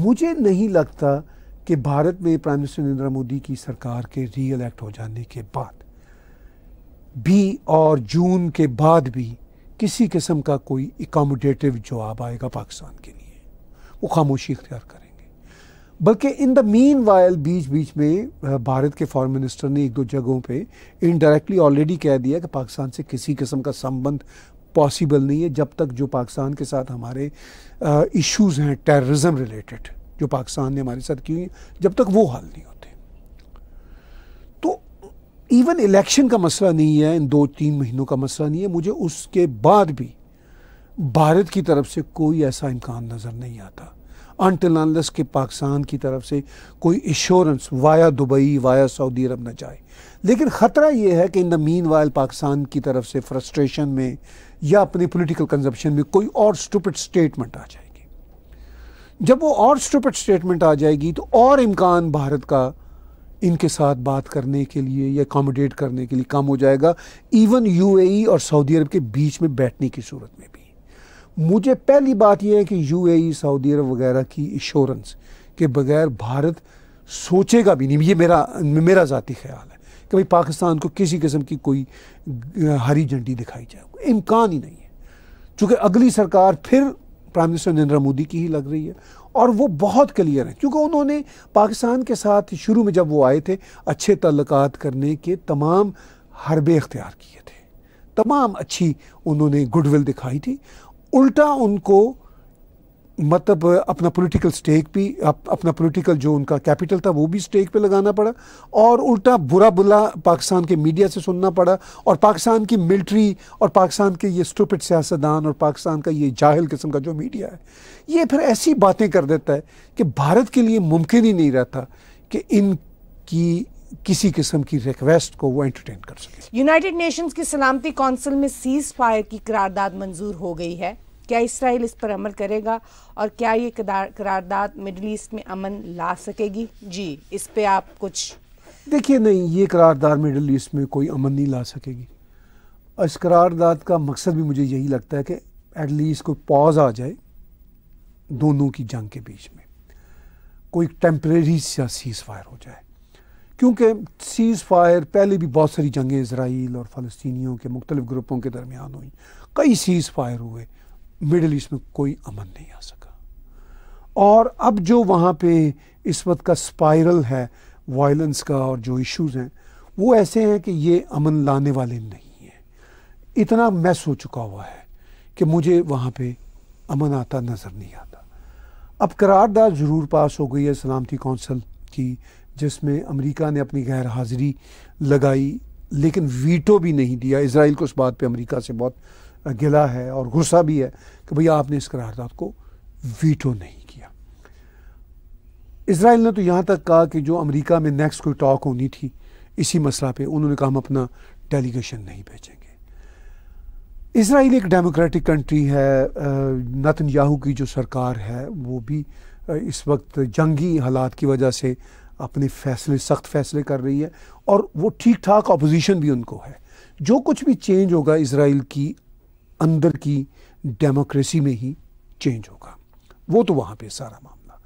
मुझे नहीं लगता कि भारत में प्राइम मिनिस्टर नरेंद्र मोदी की सरकार के री इलेक्ट हो जाने के बाद भी और जून के बाद भी किसी किस्म का कोई एकोमोडेटिव जवाब आएगा पाकिस्तान के लिए वो खामोशी इख्तियार करेंगे बल्कि इन द मीन वायल बीच बीच में भारत के फॉरेन मिनिस्टर ने एक दो जगहों पे इनडायरेक्टली ऑलरेडी कह दिया कि पाकिस्तान से किसी किस्म का संबंध पॉसिबल नहीं है जब तक जो पाकिस्तान के साथ हमारे इश्यूज़ हैं टेररिज्म रिलेटेड जो पाकिस्तान ने हमारे साथ किए जब तक वो हल नहीं होते इवन इलेक्शन का मसला नहीं है इन दो तीन महीनों का मसला नहीं है मुझे उसके बाद भी भारत की तरफ से कोई ऐसा इम्कान नज़र नहीं आता अनटिल के पाकिस्तान की तरफ से कोई assurance via Dubai via Saudi Arab न जाए लेकिन ख़तरा ये है कि in the meanwhile Pakistan की तरफ से फ्रस्ट्रेशन में या अपनी पोलिटिकल कंजप्शन में कोई और स्टूपिड स्टेटमेंट आ जाएगी जब वो और स्टूपिड स्टेटमेंट आ जाएगी तो और इम्कान भारत का इनके साथ बात करने के लिए या अकोमोडेट करने के लिए कम हो जाएगा इवन यूएई e और सऊदी अरब के बीच में बैठने की सूरत में भी मुझे पहली बात यह है कि यूएई सऊदी अरब वगैरह की इश्योरेंस के बगैर भारत सोचेगा भी नहीं ये मेरा मेरा ज़ाती ख्याल है कि भाई पाकिस्तान को किसी किस्म की कोई हरी झंडी दिखाई जाए इम्कान ही नहीं है चूँकि अगली सरकार फिर प्राइम मिनिस्टर नरेंद्र मोदी की ही लग रही है और वो बहुत क्लियर हैं क्योंकि उन्होंने पाकिस्तान के साथ शुरू में जब वो आए थे अच्छे तल्लक़ात करने के तमाम हरबे अख्तियार किए थे तमाम अच्छी उन्होंने गुडविल दिखाई थी उल्टा उनको मतलब अपना पॉलिटिकल स्टेक भी अप, अपना पॉलिटिकल जो उनका कैपिटल था वो भी स्टेक पे लगाना पड़ा और उल्टा बुरा बुला पाकिस्तान के मीडिया से सुनना पड़ा और पाकिस्तान की मिलिट्री और पाकिस्तान के ये स्टूपिट सियासतदान और पाकिस्तान का ये जाहिल किस्म का जो मीडिया है ये फिर ऐसी बातें कर देता है कि भारत के लिए मुमकिन ही नहीं रहता कि इनकी किसी किस्म की रिक्वेस्ट को वो एंटरटेन कर सके यूनाइटेड नेशंस की सलामती काउंसिल में सीज फायर की करारदाद मंजूर हो गई है क्या इसराइल इस पर अमल करेगा और क्या ये करारदाद मिडल ईस्ट में अमन ला सकेगी जी इस पर आप कुछ देखिए नहीं ये करारदाद मिडल ईस्ट में कोई अमन नहीं ला सकेगी इस करारदाद का मकसद भी मुझे यही लगता है कि एटलीस्ट कोई पॉज आ जाए दोनों की जंग के बीच में कोई टेम्प्रेरी सा सीज़ फायर हो जाए क्योंकि सीज़ फायर पहले भी बहुत सारी जंगें इसराइल और फ़लस्तियों के मुख्तलिफ़ ग्रुपों के दरमियान हुई कई सीज़ फायर हुए मिडल ईस्ट में कोई अमन नहीं आ सका और अब जो वहाँ पे इस वक्त का स्पाइरल है वायलेंस का और जो इश्यूज हैं वो ऐसे हैं कि ये अमन लाने वाले नहीं हैं इतना मैस हो चुका हुआ है कि मुझे वहाँ पे अमन आता नज़र नहीं आता अब करारदार ज़रूर पास हो गई है सलामती कौंसल की जिसमें अमेरिका ने अपनी गैर हाजिरी लगाई लेकिन वीटो भी नहीं दिया इसराइल को उस बात पे अमेरिका से बहुत गिला है और गुस्सा भी है कि भैया आपने इस करारदाद को वीटो नहीं किया इसराइल ने तो यहाँ तक कहा कि जो अमेरिका में नेक्स्ट कोई टॉक होनी थी इसी मसला पे उन्होंने कहा हम अपना डेलीगेशन नहीं भेजेंगे इसराइल एक डेमोक्रेटिक कंट्री है नतन याहू की जो सरकार है वो भी इस वक्त जंगी हालात की वजह से अपने फैसले सख्त फैसले कर रही है और वो ठीक ठाक अपोजिशन भी उनको है जो कुछ भी चेंज होगा इसराइल की अंदर की डेमोक्रेसी में ही चेंज होगा वो तो वहाँ पे सारा मामला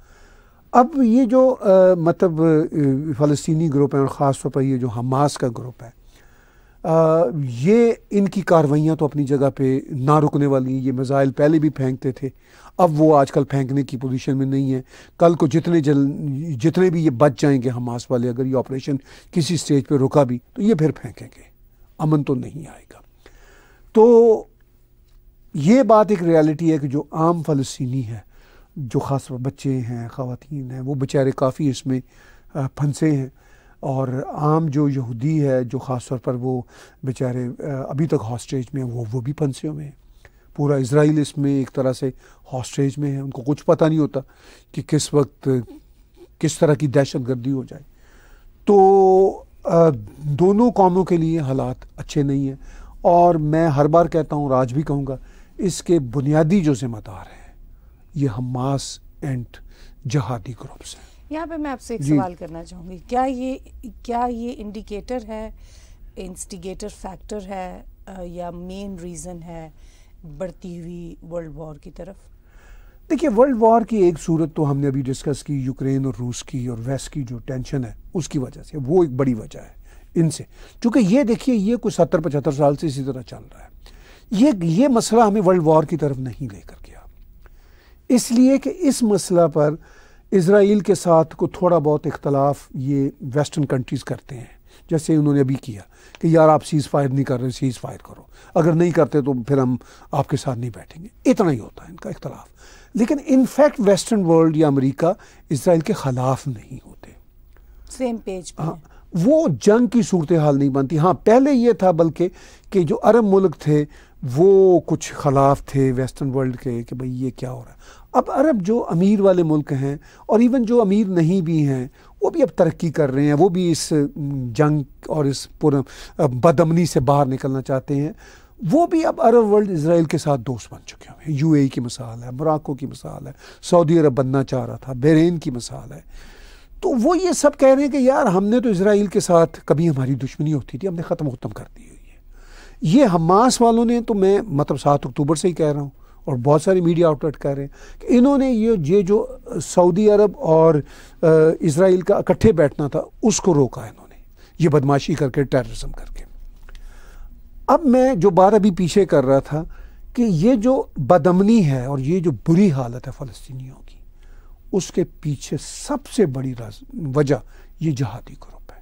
अब ये जो आ, मतलब फ़लस्तनी ग्रुप है और ख़ास तौर पर ये जो हमास का ग्रुप है आ, ये इनकी कार्रवाइयाँ तो अपनी जगह पे ना रुकने वाली हैं ये मिज़ाइल पहले भी फेंकते थे अब वो आजकल फेंकने की पोजीशन में नहीं है कल को जितने जल जितने भी ये बच जाएंगे हमास वाले अगर ये ऑपरेशन किसी स्टेज पे रुका भी तो ये फिर फेंकेंगे अमन तो नहीं आएगा तो ये बात एक रियलिटी है कि जो आम फ़लस्तनी है जो ख़ास बच्चे हैं ख़वान हैं वो बेचारे काफ़ी इसमें फंसे हैं और आम जो यहूदी है जो ख़ास तौर पर वो बेचारे अभी तक हॉस्टेज में वो वो भी फंसे हुए हैं पूरा इसराइल इसमें एक तरह से हॉस्टेज में है उनको कुछ पता नहीं होता कि किस वक्त किस तरह की दहशत गर्दी हो जाए तो दोनों कौमों के लिए हालात अच्छे नहीं हैं और मैं हर बार कहता हूँ आज भी कहूँगा इसके बुनियादी जो जिम्मेदार हैं ये हमास एंड जहादी ग्रुप्स हैं यहाँ पे मैं आपसे एक सवाल करना चाहूँगी क्या ये क्या ये इंडिकेटर है इंस्टिगेटर फैक्टर है या मेन रीज़न है बढ़ती हुई वर्ल्ड वॉर की तरफ देखिए वर्ल्ड वॉर की एक सूरत तो हमने अभी डिस्कस की यूक्रेन और रूस की और वेस्ट की जो टेंशन है उसकी वजह से वो एक बड़ी वजह है इनसे क्योंकि ये देखिए ये कुछ सत्तर पचहत्तर साल से इसी तरह चल रहा है ये ये मसला हमें वर्ल्ड वॉर की तरफ नहीं लेकर गया इसलिए कि इस मसला पर इसराइल के साथ को थोड़ा बहुत इख्तलाफ ये वेस्टर्न कंट्रीज़ करते हैं जैसे उन्होंने अभी किया कि यार आप सीज़ फायर नहीं कर रहे सीज़ फायर करो अगर नहीं करते तो फिर हम आपके साथ नहीं बैठेंगे इतना ही होता है इनका इख्तलाफ लेकिन इनफैक्ट वेस्टर्न वर्ल्ड या अमेरिका इसराइल के ख़िलाफ़ नहीं होते सेम पेज हाँ वो जंग की सूरत हाल नहीं बनती हाँ पहले ये था बल्कि कि जो अरब मुल्क थे वो कुछ खिलाफ थे वेस्टर्न वर्ल्ड के कि भाई ये क्या हो रहा है अब अरब जो अमीर वाले मुल्क हैं और इवन जो अमीर नहीं भी हैं वो भी अब तरक्की कर रहे हैं वो भी इस जंग और इस पूरा बदमनी से बाहर निकलना चाहते हैं वो भी अब अरब वर्ल्ड इसराइल के साथ दोस्त बन चुके हुए हैं ए की मिसाल है मोराको की मिसाल है सऊदी अरब बनना चाह रहा था बहरीन की मिसाल है तो वो ये सब कह रहे हैं कि यार हमने तो इसराइल के साथ कभी हमारी दुश्मनी होती थी हमने ख़त्म खत्म कर दी हुई है ये हमास वालों ने तो मैं मतलब सात अक्टूबर से ही कह रहा हूँ और बहुत सारे मीडिया आउटलेट कह रहे हैं कि इन्होंने ये ये जो सऊदी अरब और इसराइल का इकट्ठे बैठना था उसको रोका इन्होंने ये बदमाशी करके टेररिज्म करके अब मैं जो बात अभी पीछे कर रहा था कि ये जो बदमनी है और ये जो बुरी हालत है फ़लस्तियों उसके पीछे सबसे बड़ी वजह ये जहादी ग्रुप है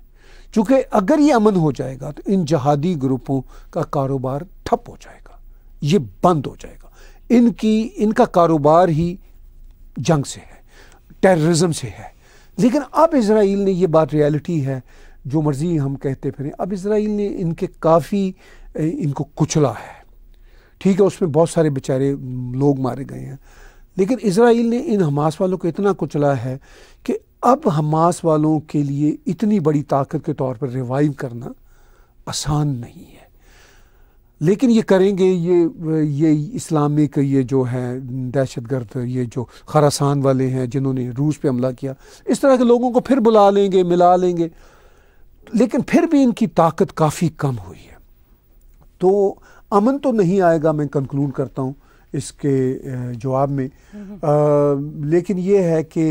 क्योंकि अगर ये अमन हो जाएगा तो इन जहादी ग्रुपों का कारोबार ठप हो जाएगा ये बंद हो जाएगा इनकी इनका कारोबार ही जंग से है टेररिज्म से है लेकिन अब इसराइल ने यह बात रियलिटी है जो मर्ज़ी हम कहते फिरें अब इसराइल ने इनके काफ़ी इनको कुचला है ठीक है उसमें बहुत सारे बेचारे लोग मारे गए हैं लेकिन इसराइल ने इन हमास वालों को इतना कुचला है कि अब हमास वालों के लिए इतनी बड़ी ताकत के तौर पर रिवाइव करना आसान नहीं है लेकिन ये करेंगे ये ये इस्लामिक ये जो है दहशतगर्द ये जो खरासान वाले हैं जिन्होंने रूस पे हमला किया इस तरह के लोगों को फिर बुला लेंगे मिला लेंगे लेकिन फिर भी इनकी ताकत काफ़ी कम हुई है तो अमन तो नहीं आएगा मैं कंक्लूड करता हूँ इसके जवाब में आ, लेकिन ये है कि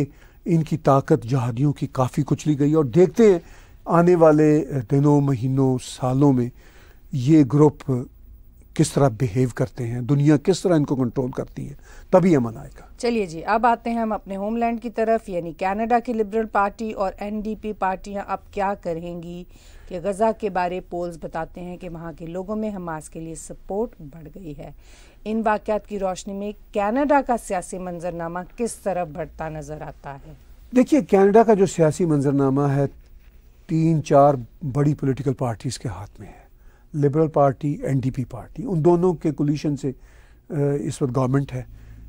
इनकी ताकत जहादियों की काफ़ी कुचली गई और देखते हैं आने वाले दिनों महीनों सालों में ये ग्रुप किस तरह बिहेव करते हैं दुनिया किस तरह इनको कंट्रोल करती है तभी अमन आएगा चलिए जी अब आते हैं हम अपने होमलैंड की तरफ यानी कनाडा की लिबरल पार्टी और एनडीपी पार्टियां अब क्या करेंगी कि गज़ा के बारे पोल्स बताते हैं कि वहाँ के लोगों में हमास के लिए सपोर्ट बढ़ गई है इन वाक़ात की रोशनी में कनाडा का सियासी मंजरनामा किस तरफ बढ़ता नज़र आता है देखिए कनाडा का जो सियासी मंजरनामा है तीन चार बड़ी पॉलिटिकल पार्टीज़ के हाथ में है लिबरल पार्टी एनडीपी पार्टी उन दोनों के कोलिशन से इस वक्त गवर्नमेंट है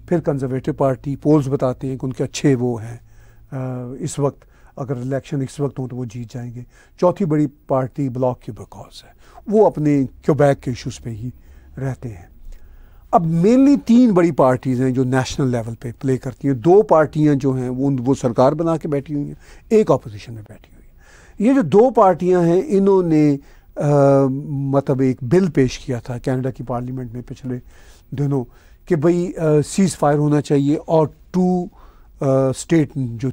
फिर कंजर्वेटिव पार्टी पोल्स बताते हैं कि उनके अच्छे वो हैं इस वक्त अगर इलेक्शन इस वक्त हों तो वो जीत जाएंगे चौथी बड़ी पार्टी ब्लॉक की बकॉज है वो अपने क्यूबैक के इशूज़ पे ही रहते हैं अब मेनली तीन बड़ी पार्टीज़ हैं जो नेशनल लेवल पे प्ले करती हैं दो पार्टियां जो हैं वो वो सरकार बना के बैठी हुई हैं एक अपोजिशन में बैठी हुई है ये जो दो पार्टियां हैं इन्होंने मतलब एक बिल पेश किया था कनाडा की पार्लियामेंट में पिछले दिनों कि भाई सीज़ फायर होना चाहिए और टू स्टेट जो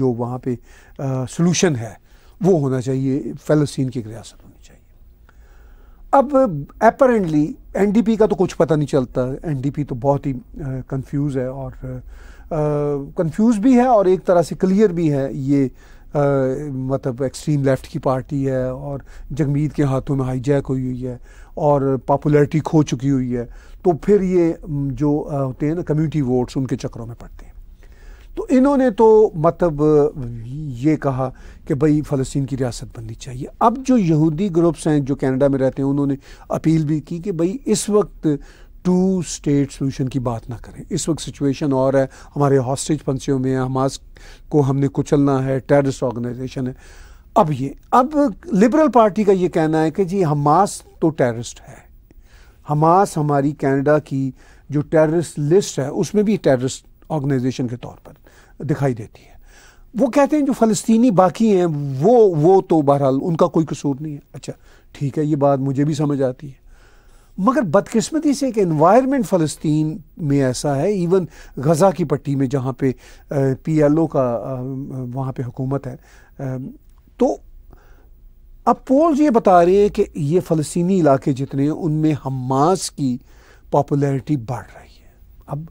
जो वहाँ पर सोलूशन है वो होना चाहिए फ़लस्तीन की रियासत होनी चाहिए अब अपेरेंटली एनडीपी का तो कुछ पता नहीं चलता एनडीपी तो बहुत ही कंफ्यूज है और कंफ्यूज भी है और एक तरह से क्लियर भी है ये आ, मतलब एक्सट्रीम लेफ्ट की पार्टी है और जगमीत के हाथों में हाईजैक हुई हुई है और पॉपुलैरिटी खो चुकी हुई है तो फिर ये जो होते हैं ना कम्युनिटी वोट्स उनके चक्रों में पड़ते हैं तो इन्होंने तो मतलब ये कहा कि भाई फ़लस्तीन की रियासत बननी चाहिए अब जो यहूदी ग्रुप्स हैं जो कनाडा में रहते हैं उन्होंने अपील भी की कि भाई इस वक्त टू स्टेट सोल्यूशन की बात ना करें इस वक्त सिचुएशन और है हमारे हॉस्टेज पंसियों में हमास को हमने कुचलना है टेररिस्ट ऑर्गेनाइजेशन है अब ये अब लिबरल पार्टी का ये कहना है कि जी हमास तो टेररिस्ट है हमास हमारी कनाडा की जो टेररिस्ट लिस्ट है उसमें भी टेररिस्ट ऑर्गेनाइजेशन के तौर पर दिखाई देती है वो कहते हैं जो फ़लस्तीनी बाकी हैं वो वो तो बहरहाल उनका कोई कसूर नहीं है अच्छा ठीक है ये बात मुझे भी समझ आती है मगर बदकिस्मती से एक इन्वायरमेंट फ़लस्तीन में ऐसा है इवन गज़ा की पट्टी में जहाँ पे पी एल ओ का वहाँ पे हुकूमत है तो अब पोल्स ये बता रहे हैं कि ये फलस्तनी इलाके जितने हैं उनमें हमास की पॉपुलैरिटी बढ़ रही है अब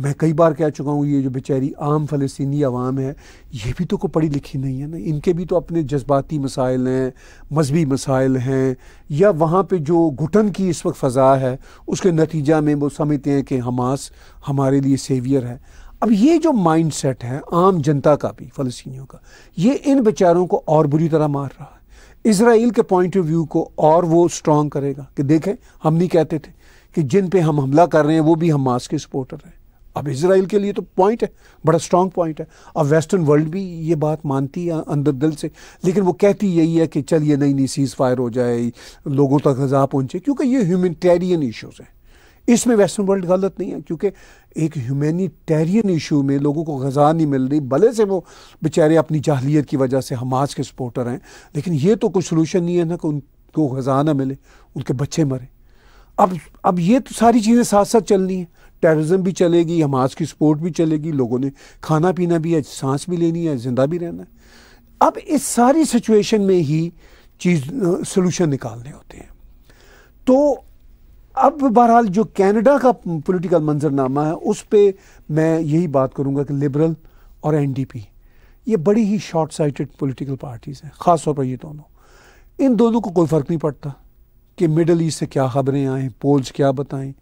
मैं कई बार कह चुका हूँ ये जो बेचारी आम फ़लस्तनी आवाम है ये भी तो को पढ़ी लिखी नहीं है ना इनके भी तो अपने जज्बाती मसाइल हैं मजहबी मसाइल हैं या वहाँ पर जो घुटन की इस वक्त फ़ज़ा है उसके नतीजा में वो समझते हैं कि हमास हमारे लिए सेवियर है अब ये जो माइंड सेट है आम जनता का भी फ़लस्तियों का ये इन बेचारों को और बुरी तरह मार रहा है इसराइल के पॉइंट ऑफ व्यू को और वो स्ट्रॉन्ग करेगा कि देखें हम नहीं कहते थे कि जिन पर हम हमला कर रहे हैं वो भी हमास के सपोर्टर हैं अब इसराइल के लिए तो पॉइंट है बड़ा स्ट्रांग पॉइंट है अब वेस्टर्न वर्ल्ड भी ये बात मानती है अंदर दिल से लेकिन वो कहती यही है कि चलिए नहीं नहीं सीज़ फायर हो जाए लोगों तक गजा पहुँचे क्योंकि ये ह्यूमनिटेरियन इशूज़ हैं इसमें वेस्टर्न वर्ल्ड गलत नहीं है क्योंकि एक ह्यूमैनिटेरियन इशू में लोगों को गज़ा नहीं मिल रही भले से वो बेचारे अपनी जाहलीत की वजह से हमास के सपोर्टर हैं लेकिन ये तो कोई सोल्यूशन नहीं है ना कि उनको गज़ा ना मिले उनके बच्चे मरे अब अब ये तो सारी चीज़ें साथ साथ चलनी हैं टेररिज्म भी चलेगी हमास की सपोर्ट भी चलेगी लोगों ने खाना पीना भी है सांस भी लेनी है ज़िंदा भी रहना है अब इस सारी सिचुएशन में ही चीज़ सोल्यूशन निकालने होते हैं तो अब बहरहाल जो कनाडा का पॉलिटिकल मंजरनामा है उस पर मैं यही बात करूँगा कि लिबरल और एनडीपी ये बड़ी ही शॉर्ट साइटेड पॉलिटिकल पार्टीज़ हैं ख़ास तौर पर ये दोनों इन दोनों को कोई फ़र्क नहीं पड़ता कि मिडल ईस्ट से क्या खबरें आएँ पोल्स क्या बताएं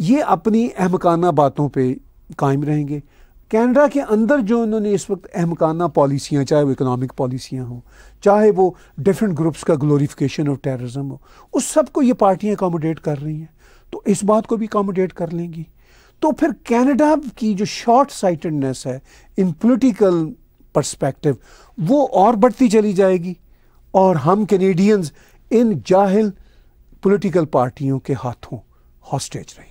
ये अपनी अहमकाना बातों पे कायम रहेंगे कैनेडा के अंदर जो उन्होंने इस वक्त अहमकाना पॉलिसियाँ चाहे वो इकोनॉमिक पॉलिसियाँ हों चाहे वो डिफरेंट ग्रुप्स का ग्लोरीफिकेशन ऑफ टेररिज्म हो उस सब को ये पार्टियाँ अकोमोडेट कर रही हैं तो इस बात को भी अकोमोडेट कर लेंगी तो फिर कनाडा की जो शॉर्ट साइटेडनेस है इन पॉलिटिकल पर्सपेक्टिव वो और बढ़ती चली जाएगी और हम कनेडियंस इन जाहिल पॉलिटिकल पार्टियों के हाथों हॉस्टेज रहे